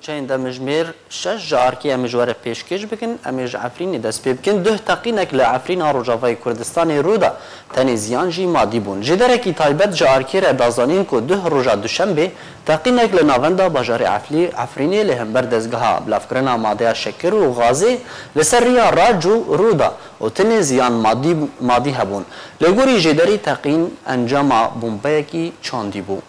کوچەین دەمژمێر شش جارکی ئەمەژوارە پێشکەش بکن ئەمێژ ئەفرینی دەست پێ بکەن ده تەقینێک لە ئەفرین ڕۆژاوای کوردستانی ڕوودا تەنێ زیانژی مادی بوون جدەرەکی تایبەت جارکێرە بازانین کو ده ڕۆژا دوشەمبێ تەقینێک لە ناوەندا باژاری ئەفلی ئەفرینێ لە هەمبەر دەستگەها بلاافکردنا مادەیە شەکر و غازی لەسەر ڕیا ڕاج و ڕوودا وتنێ زیان مادی هەبوون لەگوری ژێدەری تەقین ئەنجامە بمبەیەکی چاندی بوو.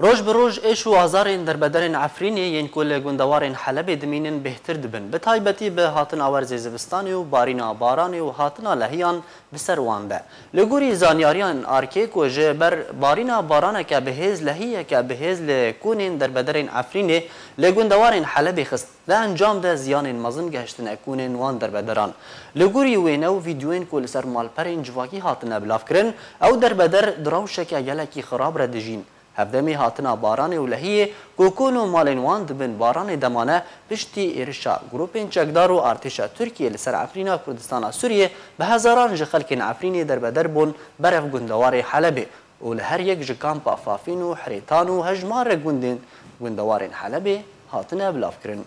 روش به روش ایش و آزارین در بدرین عفرینی یین کل گندوارین حلب دمینن بهتر دبن به تایبتی به هاتن آورز زبستانی و بارینا بارانی و هاتن لهیان بسر وانده لگوری زانیاریان آرکی کو جه بر بارینا باران که بهیز لهیه که بهیز لکونین در بدرین عفرینی لگندوارین حلب خست ده انجام ده زیان مزن گشتن اکونین وان در بدران لگوری وینو ویدیوین کل سر مالپرین جواکی هاتن بلاف کرن او در بدر دروشک یلکی خراب را دجین هفدمی هاتنا باران ولهی کوکون و مالین وان دبن باران دمانه پشتی ارشا گروپین چکدار و ارتشا ترکیه لسر افرینا کردستان سوریه به هزاران جخلکین افرینی در بدر بون برف گندوار حلبه و لهر یک جکامپ افافین و حریتان و هجمار گندوار حلبه هاتنا بلاف کرن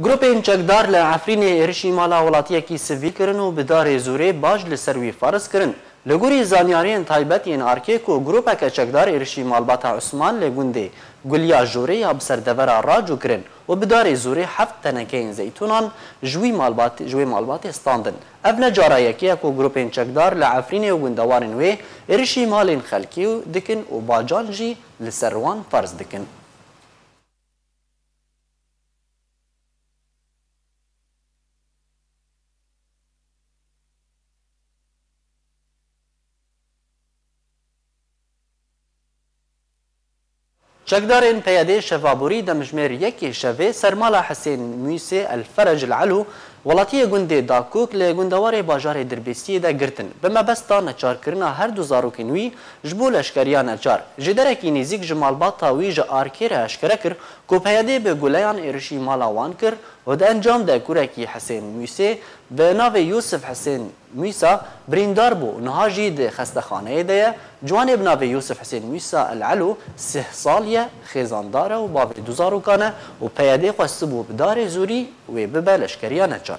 گروپین چکدار لە ئەفرینێ ێرشی مالا وڵاتیەکی سڤی کردن و بدارێ زورێ باش لە سەروی فارس کردن لە گوری زانیاریان تایبەتیان ئارکێک و گروپەکە چەکدار ێرشی مالباتا عوسمان لە گوندێ گولیا ژورێ یا بسەردەبەرا ڕاجو کرن و بدارێ زورێ هەفت تەنەکەین زەیتونان ژووی مالبات ژوێ مالباتێ ستاندن ئەف لە جارایەکیەک و گروپین چەکدار لە ئەفرینێ و گوندەوانن وێ ێرشی مالین خەلکی و دکن و باجان ژی لە سەروان فەرز دکن. پیاده شفابوری د مجمر یکی شوه سرمال حسین مویسێ الفرج العلو وڵاتی گوندێ داکک لە گوندەوارێ باژارێ دربێستیدا گرتن بمەبەستا نەچارکردنا هەردوو زارۆکی نووی ji بۆ لەشکریان نەچار ji derekî نزیک ji malbata wî ji arkêre eşkere kir kopeyedê bi guleyan êrişî mala wan kir û di encam de kurekî Hesên Müsê bi navê Yusuf Hesên Müsa birîndar bû niha jî di xestexaneyê de ye ciwanê bi navê Yusuf Hesên Müsa el elo sih sal ye xêzandar e û bavê du zarokan e û peyedê xwestibû bi darê zorî wê bibe leşkeriya neçar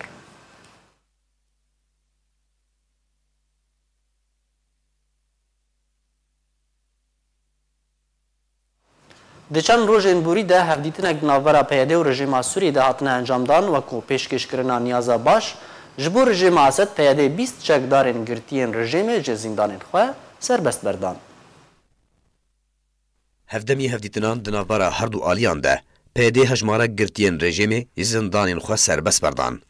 دچان روژن بوری ده هفدیتنک ناوبرا پیده و رژیما سوری ده هاتنه انجامدان و کو پیشکشکرنا نیازا باش جبو رژیم اسد پیده 20 چکدارین گرتیین رژیم جزیندانین خواه سربست بردان. هفدمی هفدیتنان دناوبرا هر دو آلیان ده پیده هجمارا گرتیین رژیم زندانین خواه سربست بردان.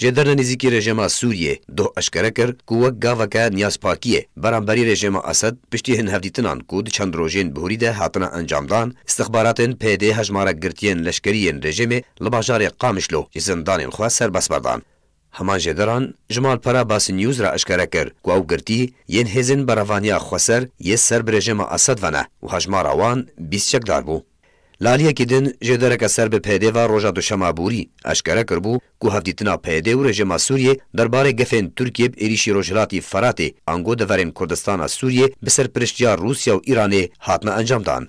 جه در نزیکی رژیما سوریه دو اشکره کر که وک گاوکه نیاز پاکیه برانبری رژیما اسد پشتی هن هفدیتنان که دی چند روژین بهوری ده هاتنا انجامدان استخباراتن پیده هجمارا گرتین لشکرین رژیمه لباجار قامشلو جزندانین خواه سر بس بردان همان جدران جمال پرا باس نیوز را اشکره کر کو او گرتی ین هزن براوانیا خسر یه سر برژم اسد ونه و هجمار اوان بیس چک دار بو لالیەکی دن ژێدەرەکە سەر بە پێدێوا ڕۆژە دوشەما بووری ئەشکەرە کردبوو کو هەفتیتنا پێدێ و رژێما سووریێ دەربارەی گەفێن تورکیب عێریشی ڕۆژهلاتی فەراتێ ئەنگۆ دەڤەرێن کوردستانە سووریێ بەسەر پرشتیا رووسیا و ئیرانێ هاتنە ئەنجامدان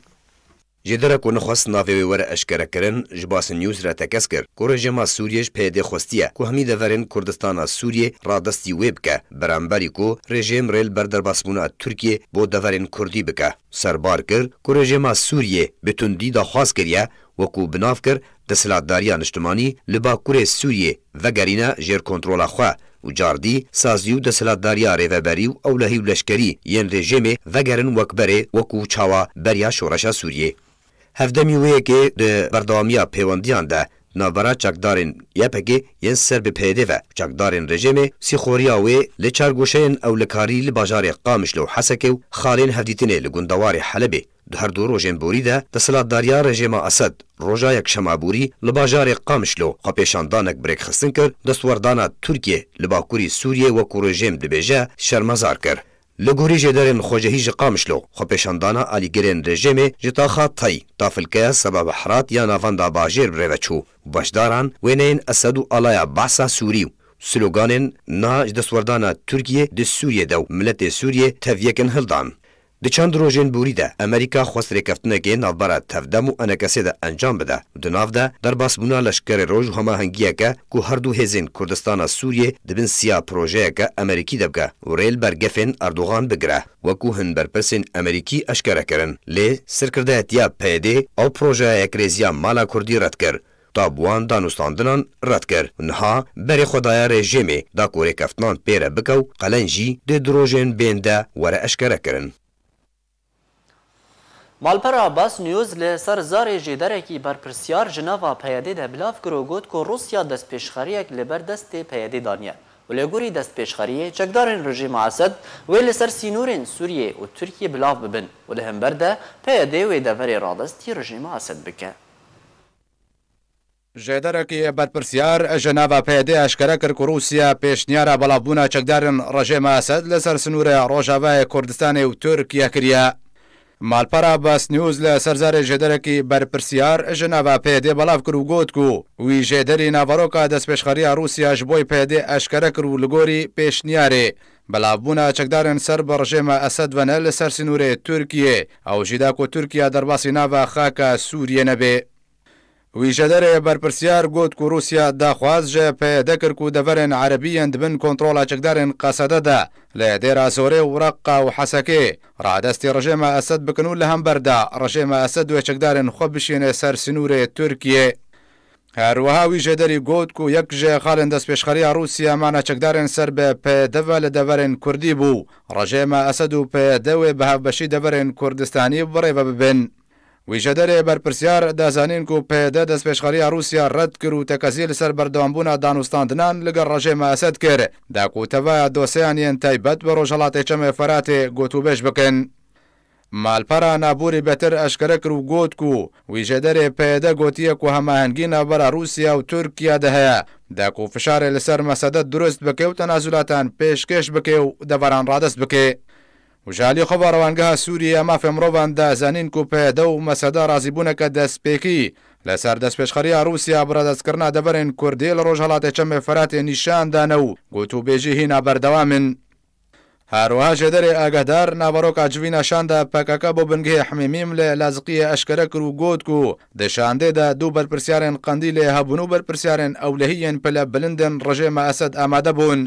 Ji dereku nixwast navê wê were eşkerekirin ji basın News re tekes kir ku rejima Sûriye ji pêdê xwestiye ku hemî deverên Kurdistana Sûriye radestî wê bike beramberî ku rejim rêl berderbasbûna Tirkiye bo deverên Kurdî bike. Serbar kir ku rejima Sûriye bi tundî da xwaz kiriye وەکو بنافکر دەسەلاتداریە نیشتمانی li bakurê Sûriye vegerîne jêr kontrola xwe û cardî sazî û deselatdariya rêveberî û ewlehî û leşkerî yên rejimê vegerin wekberê wekû çawa beriya şoreşa Sûriye. Hevdemî wêyekê di berdewamiya pêwendiyan de navbera çakdarên yepekê yên ser bi pêdê ve çakdarên rejemê sîxoriya wê li çargoşeyên ewlekarî li bajarê qamiş li hesekê û xalên hevdîtinê li gundewarê helebê di her du rojên borî de dasilatdariya rejêma Esed roja yekşema borî li bajarê qamişlo xapêşandanek birêkxistin kir destwerdana Tirkiye li bakurî Sûriye wekû rejêm dibêje şermezar kir. لګوري جدرن خوجهي جقام شلو خو پېښندانا علي ګرن رژيمي جتا خاطي تافلکه سبب حرات یا نافندا باجر بروچو بشداران وینین اسد علایا باسا سوري سلوگانن ناج دسوردانا ترکیه د سوریه دو ملت سوریه تفیکن هلدان د چند روژین بوری ده امریکا خواست ریکفتنکې ناوبره تفدم و انکسې ده انجام بده د ناو ده در باسبونا لشکر روژ هماهنګیەکە کو هەردوو هێزین کوردستانە سووریێ دەبن سیا پرۆژەیەکە ئەمریکی دەبگە و رێل بەرگەفێن ئەردوغان بگرە وەکو هەن بەرپرسین ئەمریکی ئەشکەرەکردن لێ سرکردایەتیا پێدێ ئەو پرۆژەیەک رێزیان مالا کوردی ڕەت کرد تا بوان دانوستاندنان رد کر نها بری خدایا رژیمه دا کوری کفتنان پیره بکو قلنجی ده دروژن بینده وره اشکره کرن مالپر عباس نیوز لی سر زاری جیدرکی برپرسیار جناوا پیادی ده بلاف کرو گوت که روسیا دست پیشخریک لی بر دست پیادی دانیه و لگوری دست پیشخریه چکدارن رژیم اسد و لی سر سینورین سوریه و ترکیه بلاف ببن و لهم برده پیادی و دفر رادستی رژیم اسد بکه جێدەرەکی بەرپرسیار ژەناوا پێدێ ئەشکرە کرد و رووسیا پێشنیارە بەڵابوونا چەکدارن ڕژێ ماسەد لەسەر سنوورە ڕۆژاوایە کوردستانی و تورکیا کریە مالپەرا باس نیوز لە سەرزارێ ژێدەرەکی بەرپرسیار ژناوا پێدێ بەڵاو کرد و گوت و وی ژێدەری ناڤەرۆکە دەستپێشخەریا رووسیاش بۆی پێدێ ئەشکەرە کرد و لگۆری پێشنیارێ بەلاوبوونا چەکدارن سەر بە ڕژێمە ئەسەدوەنە لە سەر سنوورێ تورکیە ئەو ژیدا کۆ تورکیا دەرباسی ناوا خاکە سووریە نەبێ ویژەدەرێ بەرپرسیار گوت و رووسیا داخوازژە پێدەکرد و دەبەرێن عربیان دبن کۆنتترۆلا چەکدارن قەسەدەدا لە دێرا سۆرێ و ڕقا و حەسەکێ ڕادستی ڕژێمە ئەسد بکن و لە هەمبەردا ڕژێمە ئەسد دوێ چەکدارن خۆ بشینێ سەر سنوورێ تورکیە هەروەها ویژەدەری گوت و یەکژێ خاڵن دەست پێشخەریا رووسیامانە چەکدارن سەر بە پێدەە لە دەبەرێن کوردی بوو ڕژێمە ئەسد و پێدەوێ بەهابەشی دەبەرێن کوردستانی بڕێبە ببن. ویژدەرێ بەرپرسیار دەزانین و پێدە دەستپێشخەری رووسیا ڕەت کرد و تەکەزی لەسەر بەردەوامبوونا دانوستاندنان لەگەر ڕژێ مەسەد کرد داکوتەوە دۆسیانیان تایبەت بە ڕۆژەڵاتی چەمێ فەراتێ گوتوبێش بکەن. مالپەرا نابووری بەتر ئەشکرە کرد و گوت و ویژەدەرێ پێدە گوتیە و هەماهنگینە بەرە رووسیا و تورکیا دەهەیە داکو فشارێ لەسەر مەسەدە دروست بکەوتە نازولاتان پێشکەش بکێ و دەڤران ڕادست بکێ. وژالی خۆ بەڕەوانگەها سووری ئەمافێ مرۆڤان دازانین کوپێدە و مەسەدا ڕازیبوونەکە دەستپێکی لەسەر دەستپێشخەریا رووسیا بڕدەستکردنا دەبەرێن کوردی لە ڕۆژ هەڵاتێ چەمێ فەراتێ نیشاندانە و گوتوبێژی هینا بەردەوا من هەروها ژێدەرێ ئاگادار نابەرۆک ئاجوینەشاندا پەکەکە بۆ بنگێ حمێمیم لێ لازقیە ئەشکرە کرد و گۆت و دەشاندێدا دوو بەرپرسیارێن قەندی لێ هەبوون و بەرپرسیارێن ئەو لەهیەن پلە بلندن ڕژێمە ئەسد ئامادە بوون.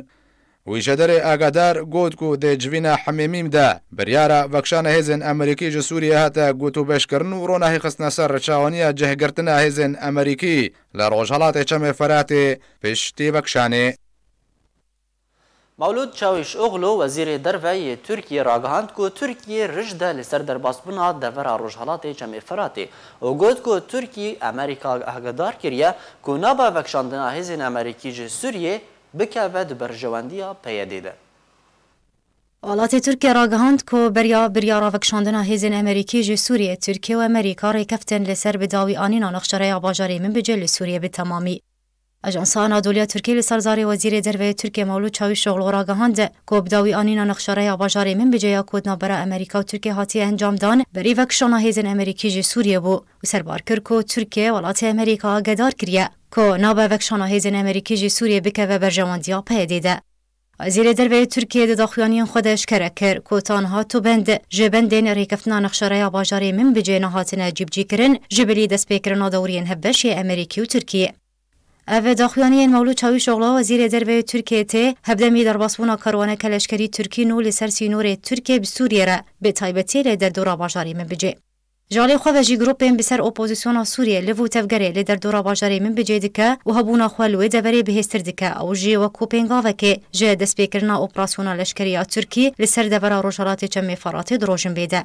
ویژەدەرێ ئاگادار گوت و دێجوینە حەمێمیمدا بریارە بەکشانە هێزن ئەمریکی جە سووریە هاتە گوت و بەشکردن و ڕۆناهی خستنە سەر ڕچاوانیە جەهگرتنە هێزن ئەمریکی لە ڕۆژهڵاتی چەمێ فەراتێ پشتی بەکشانێ مولود چاویش اوغلو وزیر دروی ترکیه راگهاند کو ترکیه رشده لسر درباسبونا دورا روشحالات چمی فراتی او گود کو ترکیه امریکا اهگدار کریه کو نابا وکشاندن آهزین امریکی جه سوریه بکاوه د برژواندیا پیدی ده. آلات ترکیه را گهاند که بریا بریا را وکشاندن هیزین امریکی جه سوریه ترکیه و امریکا را کفتن لسر بداوی آنین آنخشره یا باجاری من بجه لسوریه به تمامی. اجانسانا دولیا ترکیه لسر زاری وزیر دروی ترکیه مولو چاوی شغل غرا گهاند که کوبداوی آنینا نخشاره بازار من بجایا کودنا برا امریکا و ترکیه هاتی انجام دان بری وکشانا هیزن امریکی جی سوریه بو و سربار کرکو ترکیه ولات امریکا گدار کریه که نابا وکشانا هیزن امریکی جی سوریه بکه و دیا پیدیده وزیر دروی ترکیه ده داخوانیان خود اشکره کر کوتان ها تو بند جبندین ریکفتنا نخشاره بازار من بجینا جیب جی کرن جبلی دست پیکرنا دورین هبش امریکی و ترکیه Ev daxuyaniyên Mevlûd Çavuşoğlu Wezîrê Derve Türkiye tê hevdemî derbasbûna karwaneke leşkerî Tirkî nû li ser sînorê Tirkiye bi Sûriye re bi taybetiyê lê derdora bajarê min bicê. Jalê xwe ve jî grupên bi ser opozisyona Sûriye li Vûtevgerê lê derdora bajarê min bicê dike û hebûna xwe li wê deverê bihêztir dike ew jî weku pêngavekê ji destpêkirina operasyona leşkeriya Tirkî li ser devera rojalatê çemê Faratê dirojin bêde.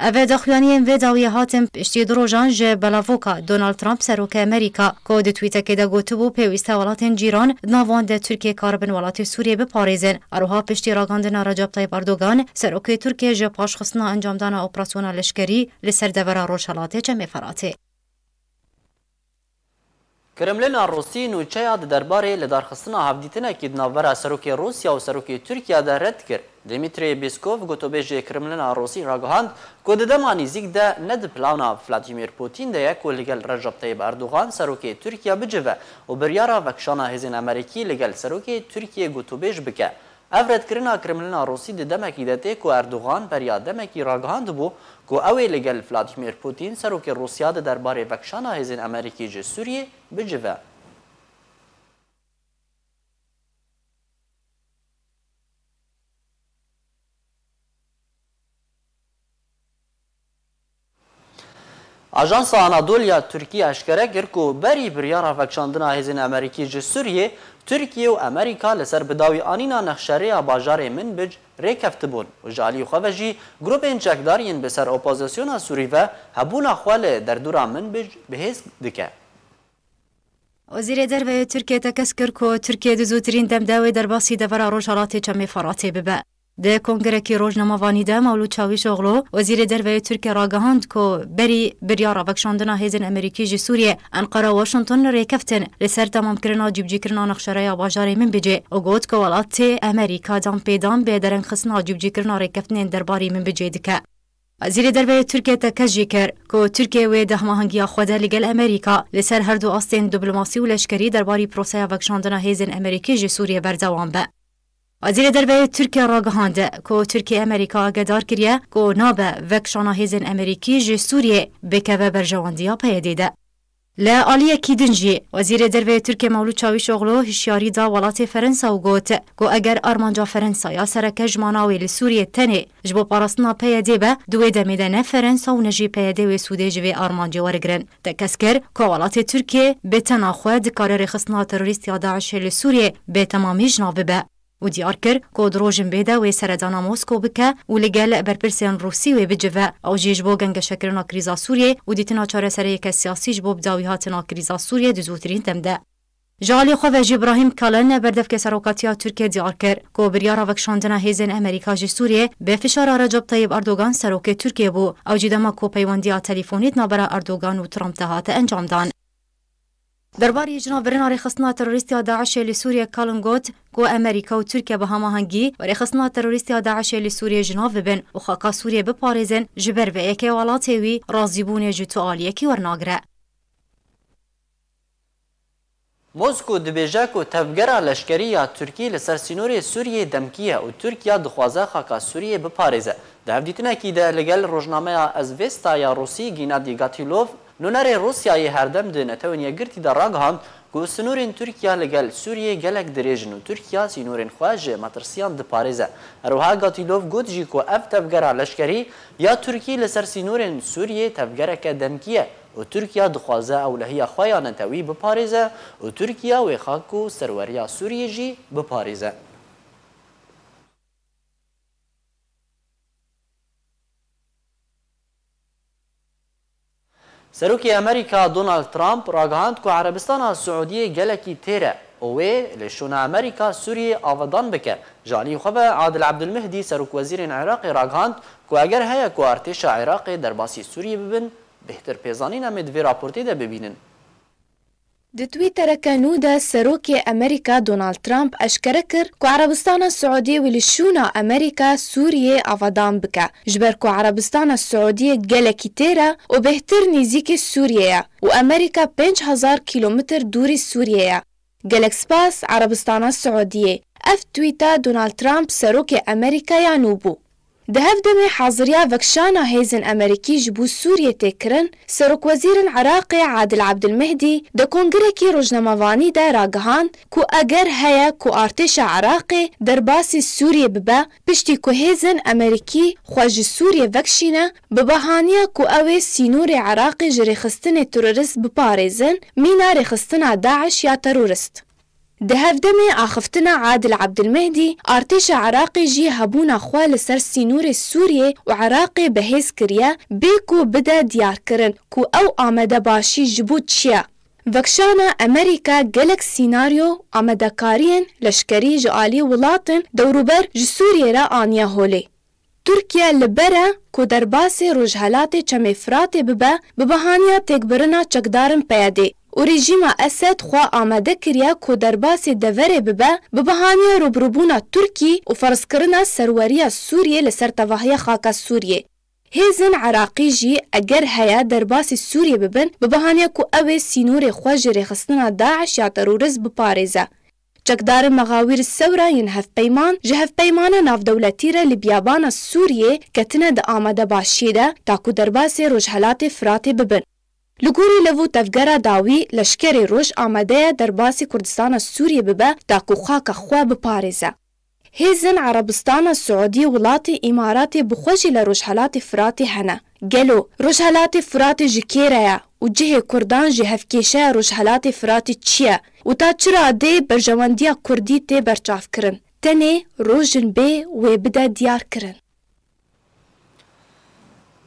اوه دخوانی و داوی هاتم پشتی دروژان جه بلاووکا دونالد ترامپ سروک امریکا که ده تویتا که ده گوتو بو پیویسته ولاتین جیران ناوان ده ترکیه کاربن ولات سوریه بپارزن اروها پشتی راگاندن رجب طیب اردوگان سروک ترکیه جه پاش خصنا انجامدان اپراسیون لشکری لسر دورا روشالاته چه مفراته کرملین روسی نوچه د دربارې له درخصنه هفدیتنه کې د ناور سروکی روسیا او سروکی ترکیه د رد کړ دمیتری بیسکوف ګوتوبې ژ کرملین روسی راګهاند کو د دمانی زیګ د ند پلانا ولادیمیر پوتین د یک ولګل رجب طیب اردوغان سروکی ترکیه بجوه او بریارا وکشانا هزین امریکي لګل سروکی ترکیه ګوتوبې بکه افرد کرنا کرملین روسی د دمکی دته کو اردوغان پر یاد دمکی راګهاند بو کو اوی لگل فلادیمیر پوتین سروک روسیا درباره وکشان هزین امریکی جه سوریه بجوه Ajansa Anadoluya Türkiye eşkere kir ku berî biryara vekşandina hêzên Amerîkî ji Sûriyê, Tirkiye û Amerîka li ser bidawî anîna nexşereya bajarê min bij rêkeftibûn û ji alî xwe ve jî grûpên çekdariyên bi ser opozisyona Sûrî ve hebûna xwe li derdûra min bij bihêz dike. وزیر دروی ترکیه تکس کرد که ترکیه دو زودترین دمداوی در باسی دور روژالات جمع فراتی ببه. د نما روزنامه‌وانی مولو مولود شغلو وزیر دروی ترکیه را گهاند کو بری بریارا بکشاندنا هیزن امریکی جی سوریه انقره واشنگتن ریکفتن لسر تمام کرنا جبجی کرنا یا باجاری من بجه او گوت کو ولات امریکا دان پیدان به درن خصنا جبجی کرنا ریکفتن درباری من بجه دکه وزیر دربه ترکیه تکجی کر کو ترکیه و ده ماهنگی خوده لگل امریکا لسر هر دو آستین دیپلماسی و لشکری درباری پروسه وکشاندنا هیزن امریکی جی سوریه بردوام به وزیر دربه ترکیه را گهاند که ترکیه امریکا گدار کریه که نابه وکشانا هیزن امریکی جه سوریه بکوه برجواندیا پیدیده. لعالیه کیدنجی وزیر دروی ترک مولود چاویش اغلو هشیاری دا ولات فرنسا و گوت گو اگر آرمانجا فرنسا یا سرکه جماناوی لسوریه تنه جبو پارستنا پیده به دوی دمیده نه فرنسا و نجی پیده و سوده جوی آرمانجا ورگرن تکس کر که ولات ترکیه به تناخوه دکار رخصنا تروریست یا داعش لسوریه به تمامی جنابه به و دیار کر کو دروژن بیده و سردانا موسکو بکه و لگل برپرسیان روسی و بجوه او جیج بو گنگ شکرنا کریزا سوریه و دیتنا چاره سر یک سیاسی جبو بداوی هاتنا کریزا سوریه دزوترین تمده. جالی خو وج ابراهیم کالن بردف که سروکاتیا ترکیه دیار کر کو بریارا وکشاندنا هیزن امریکا جی سوریه به فشار رجب طیب اردوغان سروک ترکیه بو او جدما کو پیوندیا تلفونیت نابرا اردوغان و ترامپ تهات انجام دان. دربارەی جناابرنا ڕێخستنا تەرۆریستی داعشێ لە سووریە کاڵم گوت کو ئەمریکا و تورکیا بە هەماهنگگی وەرەخستنا تەرۆریستی داعشێ لە سووریە جنااب ببن و خاکا سووریە بپارێزن ji ber vê yekê welatêwî razîbûnê ji tualiyekî wernagire. Moskû dibêje ku tevgera leşkeriya Tirkî li ser sînorê Sûriyê demkiye û Tirkiya dixwaze xaka Sûriyê biparêze. Di hevdîtinekî de li gel rojnameya Ezvêsta ya Rosî Gîna Dîgatîlov Nunarê Rusyayê herdem di netewên da ragihand ku sınurên Türkiye li gel Sûriye gelek dirêjin û Türkiye sînorên xwe ji metirsiyan diparêze. Erwiha Gatîlov got jî ku ev tevgera leşkerî ya Tirkî li ser sînorên Sûriye tevgereke demkî ye û Türkiye dixwaze ewlehiya xwe ya netewî biparêze û Türkiye wê xak û serweriya Sûriye jî biparêze. سروکی امریکا دونالد ترامپ راگهاند که عربستان سعودی گلکی تیره اوه لشون امریکا سوریه آودان بکر جالی خوب عادل عبدالمهدی سروک وزیر عراق راگهاند که اگر هیا که ارتش عراق در باسی سوریه ببین بهتر پیزانین امید وی راپورتی ده ببینن دي تويتر كانودا سروکی أمريكا دونالد ترامب أشكركر كو عربستان السعودية ولشونا أمريكا سوريا أفادان بكا جبر كو عربستان السعودية گلکی تیرا و بهتر نزیک سوریه و امریکا 5000 كيلومتر دوري سوريا گلک سباس عربستان السعودية اف تويتر دونالد ترامب أمريكا امریکا یانوبو ده هفدمي حاضريا فكشانا هيزن أمريكي جبو سوريا تكرن سرق وزير العراقي عادل عبد المهدي ده كونغريكي رجنمافاني ده راقهان كو أجر هيا كو ارتشا عراقي درباسي سوريا ببا بشتي كو هيزن أمريكي خواج سوريا فكشينا ببهانيا كو أوي سينوري عراقي جري خستن ترورست بباريزن مينا رخستنا داعش يا ترورست دهفدمه آخفتنا عادل عبد المهدي ارتش عراقي جي هبونا خوال سر سينور سوريا وعراقي بهيز كريا بيكو بدا ديار كرن كو او آمده باشي جبوت شيا وەکشانە ئەمریکا گەلک سیناریۆ ئامادەکارین لەشکری ji عالی وڵاتن دەوروبەر ji سوورێرە ئانیا هۆلێ. تورکیا li berre ku derbasê rojhelatê çemê Firatê bibe bi bihaniya têkbirina çekdarin peyedê û rejîma Esed xwe amade kiriye ku derbasê deverê bibe bi bihaniya robrobûna Tirkî û ferskirina serweriya Sûriyê li ser tevahiya xaka Sûriyê. Hêzên Iraqî jî eger heye derbasî Sûriyê bibin bi bihaniya ku ew ê sînorê xwe ji rêxistina Daeş ya terorist biparêze. Çekdarên meğawîr sewra yên hevpeyman ji hevpeymana navdewletî re li biyabana Sûriyê ketine di amadebaşiyê de ta ku derbasê Rojhelatê Firatê bibin. لە گۆری لەڤ تەفگەرە داوی لەشکێری ڕۆژ ئامادەیە دەرباسی کوردستانە سووریە ببە تاقوخاکە خوا بپارێزە. هێزن عربستانە سعودی وڵاتی ئیماراتی بخۆشی لە ڕۆژهلاتی فراتی هەنە. گەلو ڕۆژهلاتی فراتی ژ کێرەیە و جهێ کوردان ژ هەفکێشە ڕۆژهلاتی فراتی چییە؟ و تا چرا دێ بەرژەوەندیە کوردی تێ بەرچافکردن. تەنێ ڕۆژن بێ وێ بدە دیارکردن.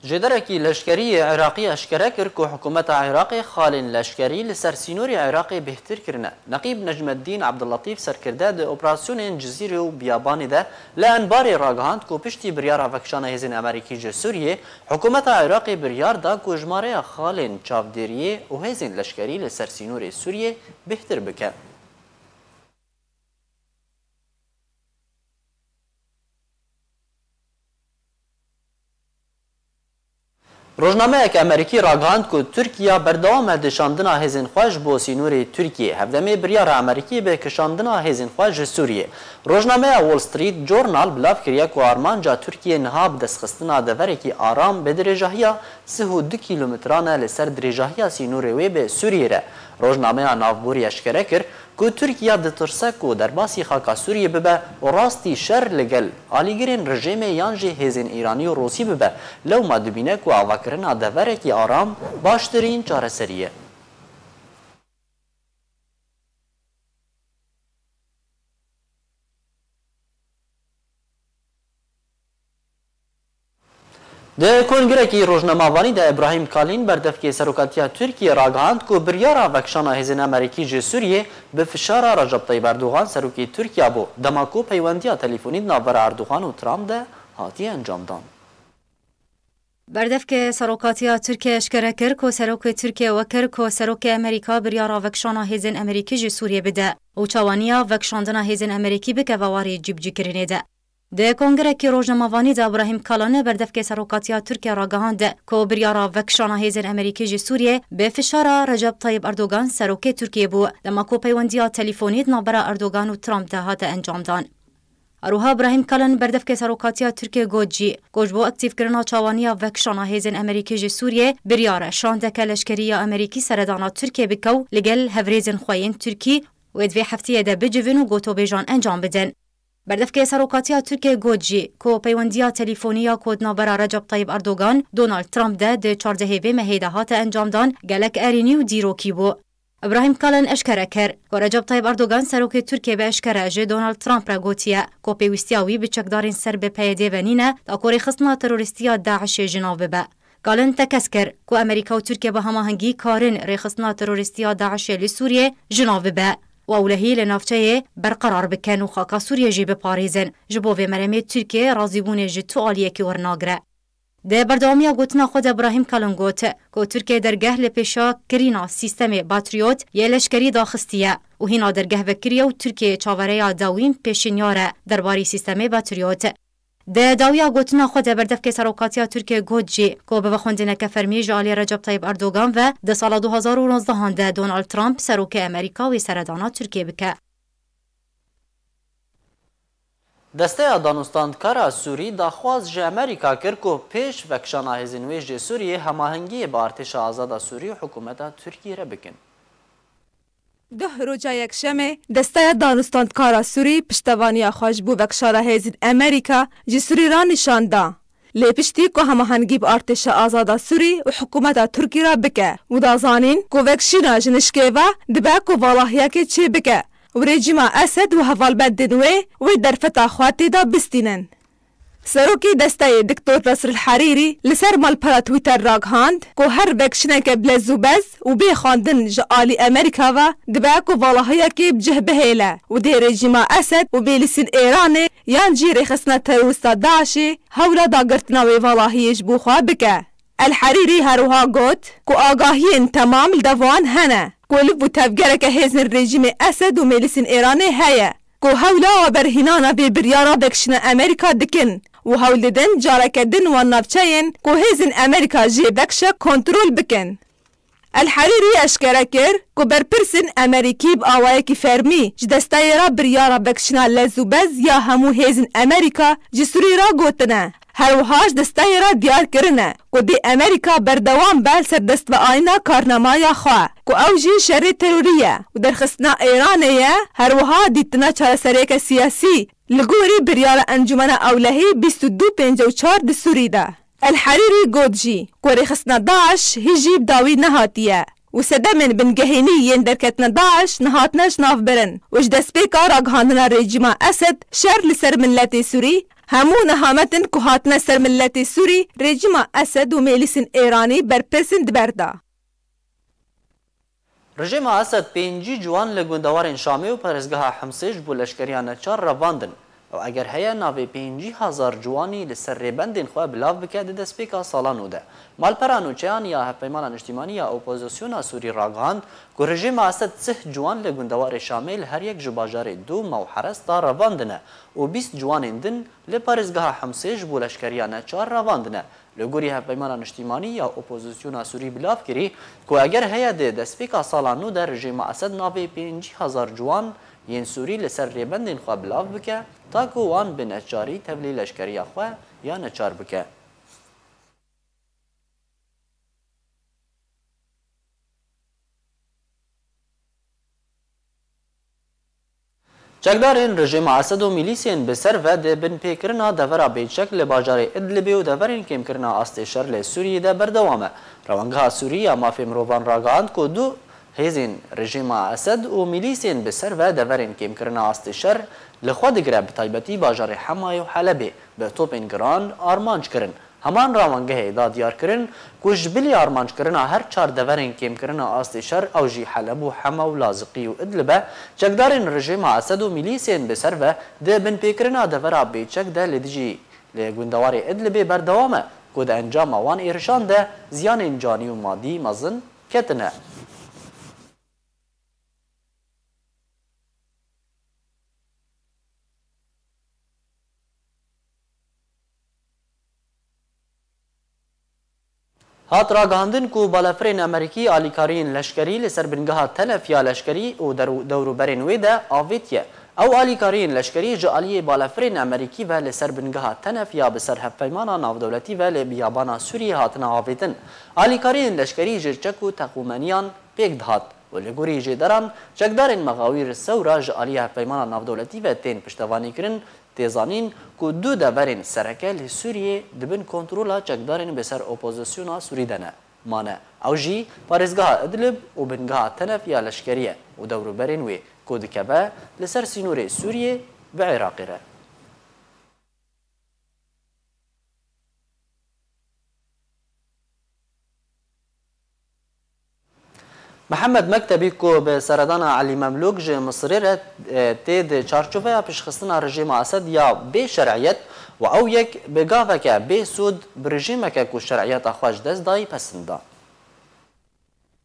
جدرکی لشكري عراقي اشكرك ركو حكومه عراقي خال لشكري لسر سينوري عراقي بهتر كرنا نقيب نجم الدين عبد اللطيف ده اوبراسيون جزیره و بیابانی ده لانباری راگهاند که بشتي بريارة افکشان هزین أمريكي جه سوریه حکومت عراق بریار ده که جماره خالن چاودریه و هزین لشکری لسر سينوري سوريا بهتر بكه Rojnameyek Amerîkî ragand ku Tirkiya berdewam e dişandina hêzên xwe ji bo sînorê Tirkiyê hevdemê biryara Amerîkî bê kişandina hêzên xwe ji Sûriyê. Rojnameya Wall Street Journal bilav kiriye ku armanca Tirkiyê niha bi destxistina deverekî aram bi dirêjahiya sihu du kîlometran e li ser dirêjahiya sînorê wê bê Sûriyê re. Rojnameya Navbûrî eşkere kir کو ترکیه د ترسه کو در باسی خاکا سوریه ببه و راستی شر لگل آلیگرین رژیم یان جه هزین ایرانی و روسی ببه لو ما دبینه کو آواکرنا دورکی آرام باشترین چاره سریه د کنگرکی روزنامه‌وانی د ابراهیم کالین بردفکی سروکاتیا ترکیه راگاند کو بریارا وکشانا هزین امریکی جه سوریه به فشار رجب طیب اردوغان سروکی ترکیه بو دماکو پیوندیا تلفنی ناور اردوغان و ترامپ ده هاتی انجام دان بردفک سروکاتیا ترکیه اشکره کر کو سروک ترکیه و کر کو سروک امریکا بریارا وکشانا هزین امریکی جه سوریه بده او چاوانیا وکشاندنا هزین امریکی بکه وواری جیب جی کرنه ده د کنګره روزنامه‌وانی د ابراهیم کالانه بر دفکه سروکاتیا ترکیه را گهاند کو بریارا وکشانه هیزر امریکای جی سوریه به فشار رجب طیب اردوغان سروک ترکیه بو د ماکو پیوندیا تلفنی نبر اردوغان و ترامپ ده هات انجام دان اروها ابراهیم کالن بر دفکه سروکاتیا ترکیه گوجی گوج بو اکتیو کرنا چاوانیا وکشانه هیزن امریکای جی سوریه بریارا شاندک لشکری امریکی سردانا ترکیه بکو لگل هفریزن خوین ترکی و ادوی هفتیه ده بجوین و گوتو بیجان انجام بدن بەردەفکێ سەرۆکاتیا تورکێ گۆجی کۆ پەیوەندیا تەلیفۆنیا کۆدنابەرا ڕەجەب تایب ئەردۆگان دۆنالد ترامپدە دێ چاردەهێبێ مەهێدا هاتە ئەنجامدان گەلک ئەرینی و دیرۆکی بوو ئەبراهیم کاڵەن ئەشکەرە کرد کە ڕەجەب تایب ئەردۆگان سەرۆکی تورکێ بە ئەشکەراژێ دۆنالد ترامپرا گوتیە کۆ پێویستیاوی بچەکدارین سەر بە پەیەدێڤەنینە تا کۆڕی خستنا تەرۆریستیا داعشێ ژناو ببە گالن تەکەس کرد کو ئەمریکا و تورکیا بە هەماهەنگی کارن ڕێخستنا تەرۆریستیا داعشێ لە سووریێ ژناو ببە و اولهی لنافچه برقرار بکن و خاکا سوریه جی بپارێزن ji bo vê meremê Tirkiye razîbûnê ji tu aliyekî wernagire. Di berdawamiya gotina xwe de Ibrahim Kalin got ku Tirkiye dergeh li pêşa kirîna sîstemê Patriot yê leşkerî daxistiye û hîna dergeh vekiriye û Tirkiye çavereya dawîn pêşinyar e derbarî sîstemê Patriot. د داویا گوتنا خو د بردفک سروکاتیا ترکیه گوجی کو به خوندنه که فرمی جالی رجب طیب اردوگان و د سال 2019 هنده دونالد ترامپ سروک امریکا و سردانا ترکیه بکه دسته دانستاندکارا سوری داخواز جه امریکا کر کو پیش وکشان آهزینویج سوریه هماهنگی با ارتش آزاد سوری حکومت ترکیه را بکن ده روجا یکشمه دسته دانستاندکارا سوری پشتوانیا خوش بو وکشارا هیزید امریکا جی سوری را نشان دا لی پشتی که هماهنگی با ارتش آزادا سوری و حکومت ترکی را بکه و دا زانین که وکشینا جنشکه و دبه که والاهیا که چی بکه و رژیما اسد و هوال بدنوه و درفتا خواتی دا بستینن سروكي دسته دكتور نصر الحريري لسر مال پرا تویتر راگ هاند كو هر بك شنك بلزو بز و بي خاندن جالي امريكا و دباكو والاهيا كي بجه بهيلا و دي رجيما اسد و بی لسین ایرانه یان جی ریخسنا تروریستا داعشی هولا دا قرتنا وي والاهیش بوخوا بکه الحريري هروها قوت كو آقاهين تمام لدفوان هنا كو لبو تفقرك هزن ريجيم أسد و وميلسين إيراني هيا كو هولا وبرهنانا ببريارا بكشنا أمريكا دكن و hewlêdin carekedin wan navçeyên ku hêzên امريكا جي bekşe kontrol بكن الحريري اشكركر كو بربرسن امريكي باوايكي فيرمي جدستايرا بريارا بكشنا لزوبز يا همو هزن امريكا جسريرا غوتنا هروهاش دستايرا ديار كرنا كو دي امريكا بردوان بال سردست بآينا كارنمايا خوا كو اوجي شر ترورية ودرخصنا ايرانية هروها ديتنا چارسريك سياسي لگوری بریار انجمن اولهی 2254 د سوری ده الحریری گودجی کوری خسنا داعش هیجی بداوی نهاتیه و سدمن بن گهینیین درکتنا داعش نهاتنش ناف برن وش دسپیکا راگهاندنا رژیما اسد شر لسر ملت سوری همو نهامتن که هاتنا سر ملت سوری رژیما اسد و میلیسن ایرانی برپرسن دبردا رژیم ئاسد پێنجی جوان لە گوندەوارین شامی و پەرزگەها حمسێش بوو لەشکریانە چار ڕەواندن ئەو ئەگەر هەیە ناوێ پێنجی هزار جوانی لەسەر ڕێبندین خۆ بلاو بکە دەدەستپێکا ساڵان ودا مالپەران وچیان یا هەپەیمانە نیشتیمانی یا ئۆپۆزیسیۆنا سووری ڕاگەاند گۆڕژێ ماسەد سه جوان لە گوندەواری شامیل هەریەک ji باژارێ دوو مەو حەرستا ڕەواندنە و بیست جوانێن دن لە پارێزگەها حمسێش بوو لەشکریانە چار ڕەواندنە لگوری هفپیمان نشتیمانی یا اپوزیسیون سوری بلاف کری که اگر هیا ده دستپیکا سالا نو در رژیم اسد ناوی پینجی هزار جوان یین سوری لسر ریبندین خواه بلاف بکه تا که وان به نچاری تبلی لشکری خواه یا نچار بکه Çekdarên rejima Esed û milîsiyên bi ser ve de bin pêkirina devera bêçek li bajarê Idlibê û deverên kêmkirina astê şer li Sûriyê de berdewam e. Rawangeha Sûriya mafê mirovan ragihand ku du hêzên rejima Esed û milîsiyên bi ser ve deverên kêmkirina astê şer li xwe digire bi taybetî bajarê Hemayê û Helebê bi topên giran armanc kirin. همان راوانگه دادیار کرن کج بلی آرمانج کرنا هر چار دورین کم کرنا آستی شر او جی حلب و حما و لازقی و ادلبه چکدارین رژیم اسد و میلیسین بسر و ده بن پیکرنا دورا بیچک ده لدجی لگوندواری ادلبه بردوامه کد انجام وان ایرشان ده زیان جانی و مادی مزن کتنه هات راگاندن کو بالافرین امریکی آلیکارین لشکری لسر بنگاه تلف یا لشکری و دورو برین ویده آویتیه او آلیکارین لشکری جالی بالافرین امریکی و لسر بنگاه تنف یا بسر هفیمانا نافدولتی و لبیابانا سوری هاتنا آویتن آلیکارین لشکری جرچک و تقومنیان پیک دهات Li jêderan çekdarên Mexawî Sewra ji aliyê hevpeymana navdewletî ve tên piştevanî kirin têzanîn ku du deverên sereke li Sûriyê dibin kontrola çekdarên bêser opozisyona Sûrî de ne. Mane ew jî parêzgeha Idlib û bingeha Tenef ya leşkeriye û dewrûberên wê ku dikeve li ser sînorê Sûriyê bi Iraqê re. محمد مکتبی کو به سردان علی مملوک جه مصری را تید چارچوبه پیشخستن رژیم اسد یا به شرعیت و او یک بگاوه که به سود برژیم که کو شرعیت خوش دست دای پسنده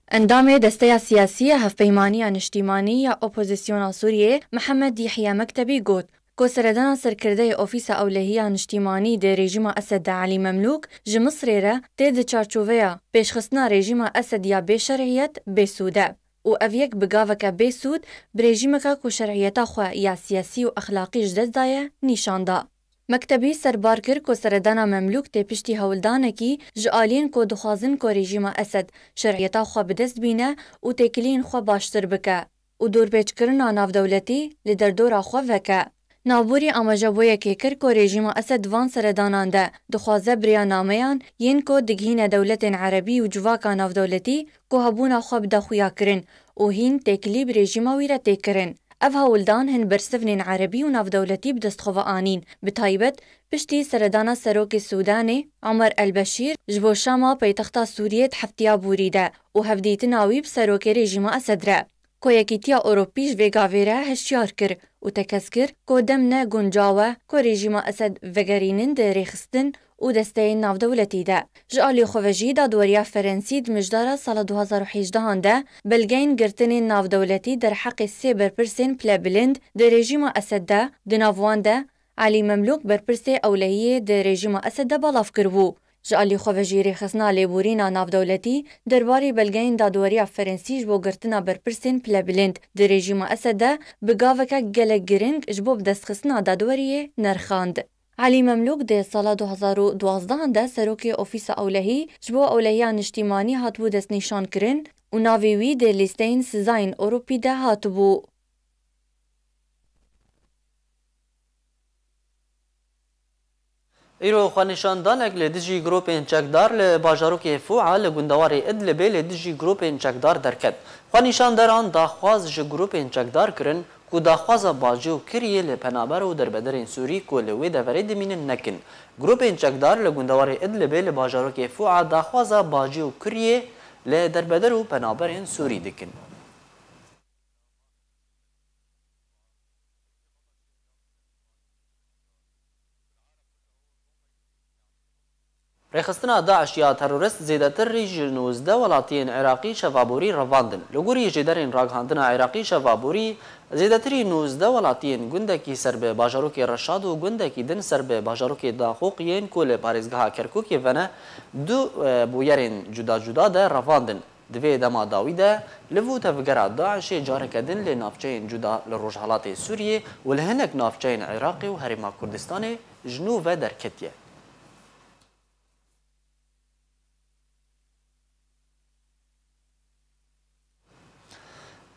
اندام دسته سیاسی هفت پیمانی نشتیمانی یا اپوزیسیون سوریه محمد یحیی مکتبی گوت Kosredana serkirdeyê Ofîsa Ewlehiya Niştîmanî dê rejîma Esed de Elî Memlûk ji Misrê re tê di çarçoveya pêşxistina rejîma Esed ya bêşerhiyet bêsûde. û ev yek bi gaveke bêsûd bi rejîmeke ku şerhiyeta xwe ya siyasî û exlaqî ji dest daye nîşan da. Mektebî serbar kir ku seredana memlûk tê piştî hewildanekî ji aliyên ku dixwazin ku rejîma Esed şerhiyeta xwe bi dest bîne û têkiliyên xwe baştir bike û dûrbêçkirina navdewletî li derdora xwe veke. Naburî amajabûyekê ku rejîma Esed van seredanan de dixwaze biriya nameyan yên ku digihîne dewletên erebî û civaka navdewletî ku hebûna xwe bidaxuya kirin û hîn têkilî bi rejîma wî re tê kirin. Ev hewildan hin bersivnên erebî û navdewletî bi destxova anîn, bi taybet piştî seredana Serokê Sûdanê Amer Elbeşîr ji bo şama paytexta Sûriyê heftiya bûrî de û hevdîtina wî bi serokê rejîma Esed re. کو یکیتیا اروپیش ویگا ویره هشیار کر و تکسکر کو دم نه گنجاوه کو رژیم اسد وگرینن ده ریخستن و دسته ناو دولتی ده. جالی خوفجی دا دوریا فرنسی ده مجدار سال 2018 ده بلگین گرتن ناو دولتی در حق سی برپرسین پلا بلند ده رژیم اسد ده ده ناوان ده علی مملوک برپرسی اولهی ده رژیم اسد ده بلاف کرو. Ji alîxwe jêrê xesna lêborîna navdewletî derbarê belgeyên dadweriya Ferensî ji bo girtina berpirsên pilebilind di rejîma Esed de bi gaveke gelek giring ji bo destxistina dadweriyê nerxand. Elî Memlûk dê sala 2012 de serokê ofîsa ewlehî ji bo ewlehiya niştîmanî hatbû destnîşankirin û navê wî dê lîsteyên sizayên Ewropî de hatibû. ایرو خوانشان دانک لی دیجی گروپین چکدار لی باجاروکی فوعا لی گندواری ادلبی لی دیجی گروپین چکدار درکد. خوانشان دران داخواز جی گروپین چکدار کرن کو داخواز باجو کریه لی پنابر و دربدرین سوری کو لی وی دوری دمینن نکن. گروپین چکدار لی گندواری ادلبی لی باجاروکی فوعا داخواز باجو کریه لی دربدر و پنابرین سوری دکن. ریخستنا داعش یا تروریست زیدتر ریج نوزده ولاتین عراقی شفابوری رواندن لگوری جدرین راگهاندن عراقی شفابوری زیدتری نوزده ولاتین گندکی سر به باجاروک رشاد و گندکی دن سر به باجاروک داخوقین کل پاریزگاه کرکوکی ونه دو بویرین جدا جدا ده رواندن دوی دما داوی ده لفو تفگرا داعش جارکدن لنافچین جدا لروجهالات سوریه و لهنک نافچین عراقی و هرما کردستان جنوب درکتیه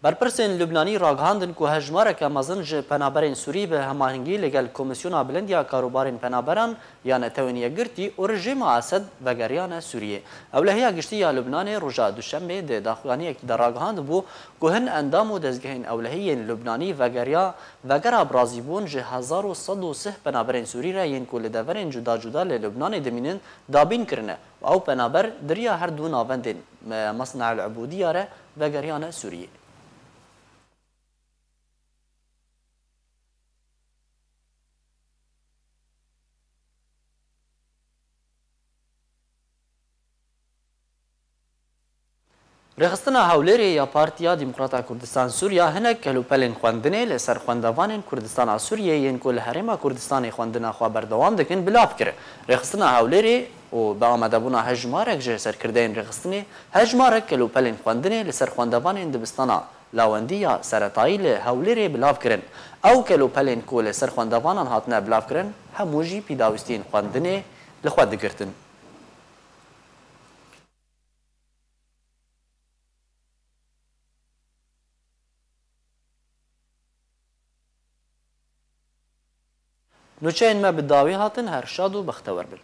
برپرسên Lübnanî ragihandin ku hejmareke mezin ji penaberên Sûrî bi hemahingî li gel Komisyona Bilindiya Karobarên Penaberan ya netewîniye girtî û rejîma Esed vegeriyane Sûriyê. Ewlehiya giştî ya Lübnanê roja duşembê de daxuyaniyekî de ragihand bû ku hin endam û dezgehên ewlehiyên Lübnanî vegeriya vegera birazîbûn ji 1103 penaberên Sûrî re yên ku li deverên cuda cuda li Lübnanê dimînin dabîn kirine ew penaber diriya her du navendên Masna'el Ubûdiya re vegeriyane Sûriyê. رخستنا هاولری یا پارتیا دموکراتا کردستان سوریا هنک کلوپلین خواندنه لسر خواندوانین کردستان سوریه ین کل حرم کردستان خواندنا خوا بردوام دکن بلاف کرد. رخستنا هاولری و با آمدابونا هجمارک جه سر کردین رخستنی هجمارک کلوپلین خواندنه لسر خواندوانین دبستانا لاوندی یا سرطایی لهاولری بلاف کرن. او کلوپلین کل سر خواندوانان هاتنه بلاف کرن هموجی پیداوستین خواندنه لخواد گرتن. نوچەین ما بەداوی هاتن هر شادو بختوار بەختەوەربن